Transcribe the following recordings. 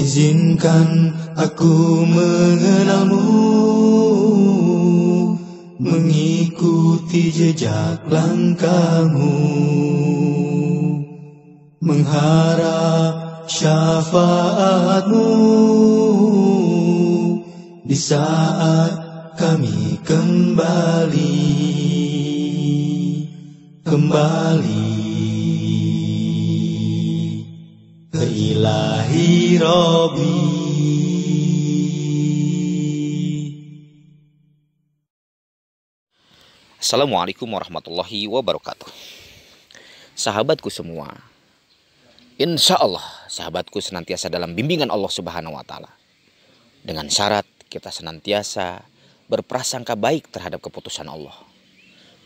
izinkan aku mengenalmu Mengikuti jejak langkahmu Mengharap syafaatmu Di saat kami kembali Kembali ilahi robi Assalamualaikum warahmatullahi wabarakatuh Sahabatku semua Insya Allah sahabatku senantiasa dalam bimbingan Allah subhanahu wa ta'ala Dengan syarat kita senantiasa berprasangka baik terhadap keputusan Allah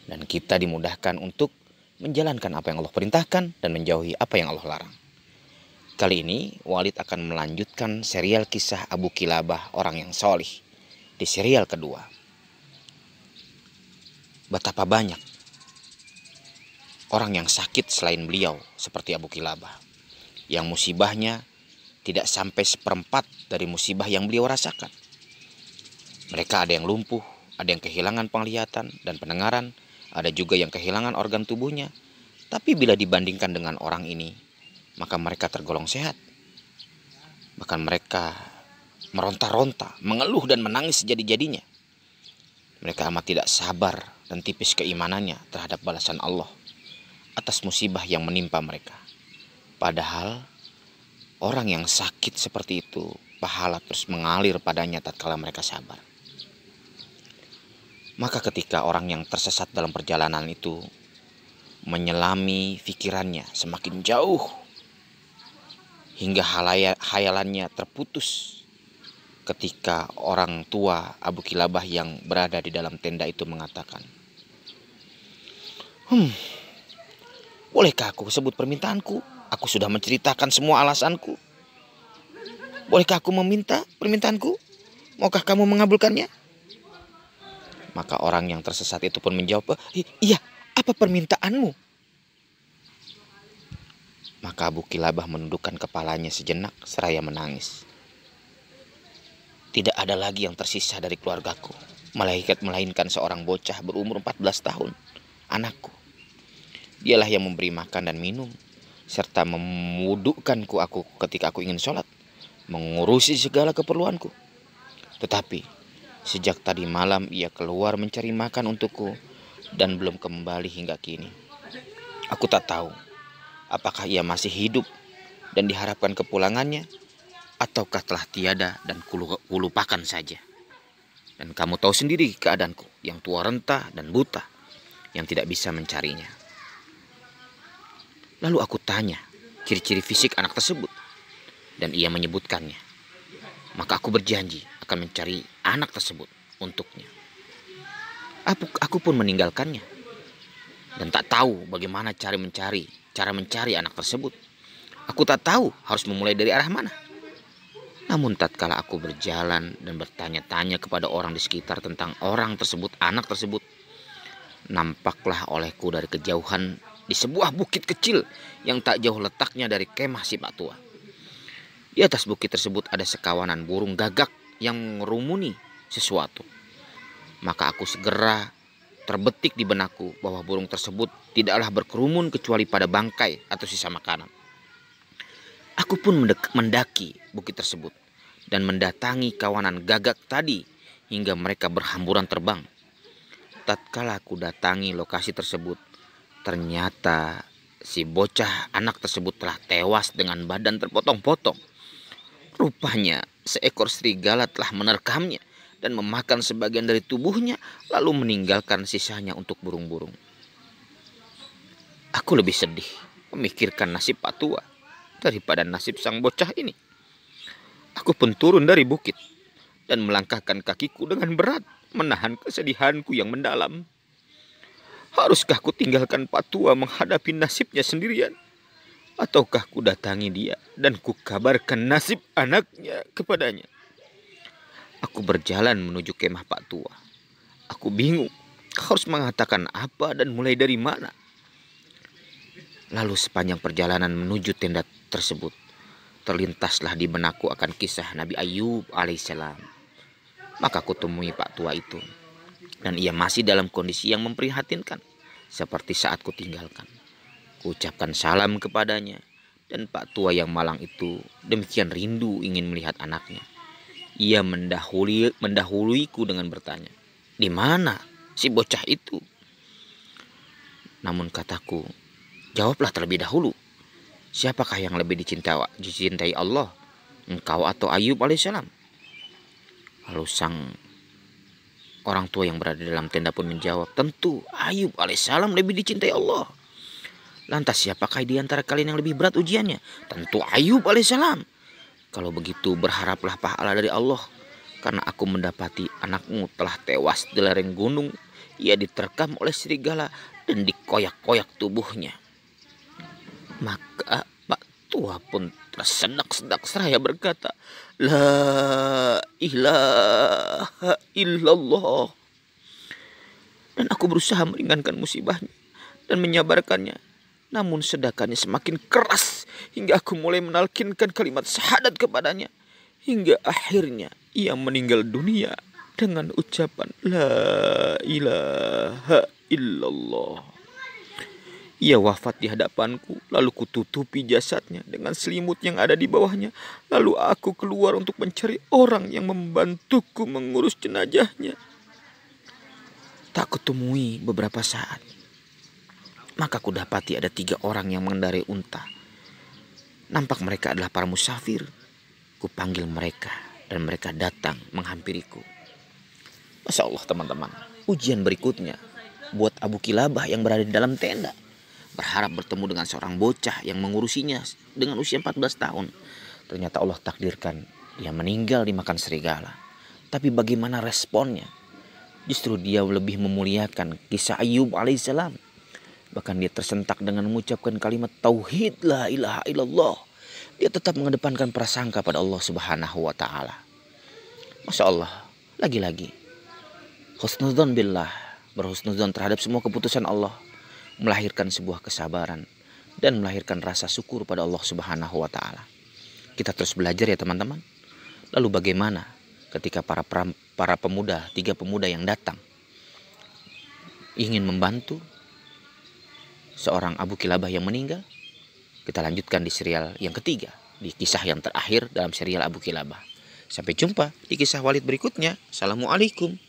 Dan kita dimudahkan untuk menjalankan apa yang Allah perintahkan dan menjauhi apa yang Allah larang Kali ini Walid akan melanjutkan serial kisah Abu Kilabah orang yang solih di serial kedua. Betapa banyak orang yang sakit selain beliau seperti Abu Kilabah yang musibahnya tidak sampai seperempat dari musibah yang beliau rasakan. Mereka ada yang lumpuh, ada yang kehilangan penglihatan dan pendengaran, ada juga yang kehilangan organ tubuhnya. Tapi bila dibandingkan dengan orang ini, maka mereka tergolong sehat. Bahkan mereka meronta-ronta, mengeluh dan menangis sejadi-jadinya. Mereka amat tidak sabar dan tipis keimanannya terhadap balasan Allah atas musibah yang menimpa mereka. Padahal orang yang sakit seperti itu pahala terus mengalir padanya tatkala mereka sabar. Maka ketika orang yang tersesat dalam perjalanan itu menyelami pikirannya semakin jauh hingga hayalannya terputus ketika orang tua Abu Kilabah yang berada di dalam tenda itu mengatakan, Hmm, bolehkah aku sebut permintaanku? Aku sudah menceritakan semua alasanku. Bolehkah aku meminta permintaanku? Maukah kamu mengabulkannya? Maka orang yang tersesat itu pun menjawab, Iya, apa permintaanmu? Maka Abu Kilabah menundukkan kepalanya sejenak seraya menangis. Tidak ada lagi yang tersisa dari keluargaku, malaikat melainkan seorang bocah berumur 14 tahun, anakku. Dialah yang memberi makan dan minum, serta memudukkanku aku ketika aku ingin sholat, mengurusi segala keperluanku. Tetapi, sejak tadi malam ia keluar mencari makan untukku dan belum kembali hingga kini. Aku tak tahu apakah ia masih hidup dan diharapkan kepulangannya, ataukah telah tiada dan kulupakan saja. Dan kamu tahu sendiri keadaanku yang tua renta dan buta yang tidak bisa mencarinya. Lalu aku tanya ciri-ciri fisik anak tersebut dan ia menyebutkannya. Maka aku berjanji akan mencari anak tersebut untuknya. Aku, aku pun meninggalkannya dan tak tahu bagaimana cari mencari cara mencari anak tersebut. Aku tak tahu harus memulai dari arah mana. Namun tatkala aku berjalan dan bertanya-tanya kepada orang di sekitar tentang orang tersebut, anak tersebut, nampaklah olehku dari kejauhan di sebuah bukit kecil yang tak jauh letaknya dari kemah si pak tua. Di atas bukit tersebut ada sekawanan burung gagak yang merumuni sesuatu. Maka aku segera terbetik di benakku bahwa burung tersebut tidaklah berkerumun kecuali pada bangkai atau sisa makanan. Aku pun mendaki bukit tersebut dan mendatangi kawanan gagak tadi hingga mereka berhamburan terbang. Tatkala aku datangi lokasi tersebut, ternyata si bocah anak tersebut telah tewas dengan badan terpotong-potong. Rupanya seekor serigala telah menerkamnya dan memakan sebagian dari tubuhnya, lalu meninggalkan sisanya untuk burung-burung. Aku lebih sedih memikirkan nasib Patua daripada nasib sang bocah ini. Aku pun turun dari bukit dan melangkahkan kakiku dengan berat menahan kesedihanku yang mendalam. Haruskah ku tinggalkan Patua menghadapi nasibnya sendirian? Ataukah ku datangi dia dan ku kabarkan nasib anaknya kepadanya? Aku berjalan menuju kemah Pak Tua. Aku bingung harus mengatakan apa dan mulai dari mana. Lalu sepanjang perjalanan menuju tenda tersebut, terlintaslah di benakku akan kisah Nabi Ayub alaihissalam. Maka aku temui Pak Tua itu. Dan ia masih dalam kondisi yang memprihatinkan. Seperti saat ku tinggalkan. Kucapkan salam kepadanya. Dan Pak Tua yang malang itu demikian rindu ingin melihat anaknya. Ia mendahului mendahuluiku dengan bertanya, "Di mana si bocah itu?" Namun kataku, "Jawablah terlebih dahulu. Siapakah yang lebih dicintai, dicintai Allah, engkau atau Ayub alaihissalam?" Lalu sang orang tua yang berada dalam tenda pun menjawab, "Tentu Ayub alaihissalam lebih dicintai Allah." Lantas siapakah di antara kalian yang lebih berat ujiannya? Tentu Ayub alaihissalam. Kalau begitu berharaplah pahala dari Allah karena aku mendapati anakmu telah tewas di lereng gunung. Ia diterkam oleh serigala dan dikoyak-koyak tubuhnya. Maka Pak Tua pun tersedak-sedak seraya berkata, La ilaha illallah. Dan aku berusaha meringankan musibahnya dan menyabarkannya namun sedakannya semakin keras hingga aku mulai menalkinkan kalimat syahadat kepadanya. Hingga akhirnya ia meninggal dunia dengan ucapan La ilaha illallah. Ia wafat di hadapanku, lalu kututupi jasadnya dengan selimut yang ada di bawahnya. Lalu aku keluar untuk mencari orang yang membantuku mengurus jenajahnya. Tak kutemui beberapa saat. Maka kudapati ada tiga orang yang mengendarai unta. Nampak mereka adalah para musafir. Kupanggil mereka dan mereka datang menghampiriku. Masya Allah teman-teman. Ujian berikutnya buat Abu Kilabah yang berada di dalam tenda. Berharap bertemu dengan seorang bocah yang mengurusinya dengan usia 14 tahun. Ternyata Allah takdirkan dia meninggal dimakan serigala. Tapi bagaimana responnya? Justru dia lebih memuliakan kisah Ayub alaihissalam Bahkan dia tersentak dengan mengucapkan kalimat tauhid la ilaha illallah. Dia tetap mengedepankan prasangka pada Allah Subhanahu wa taala. Masya Allah, lagi-lagi husnudzon billah, berhusnudzon terhadap semua keputusan Allah melahirkan sebuah kesabaran dan melahirkan rasa syukur pada Allah Subhanahu wa taala. Kita terus belajar ya teman-teman. Lalu bagaimana ketika para para pemuda, tiga pemuda yang datang ingin membantu seorang Abu Kilabah yang meninggal. Kita lanjutkan di serial yang ketiga, di kisah yang terakhir dalam serial Abu Kilabah. Sampai jumpa di kisah Walid berikutnya. Assalamualaikum.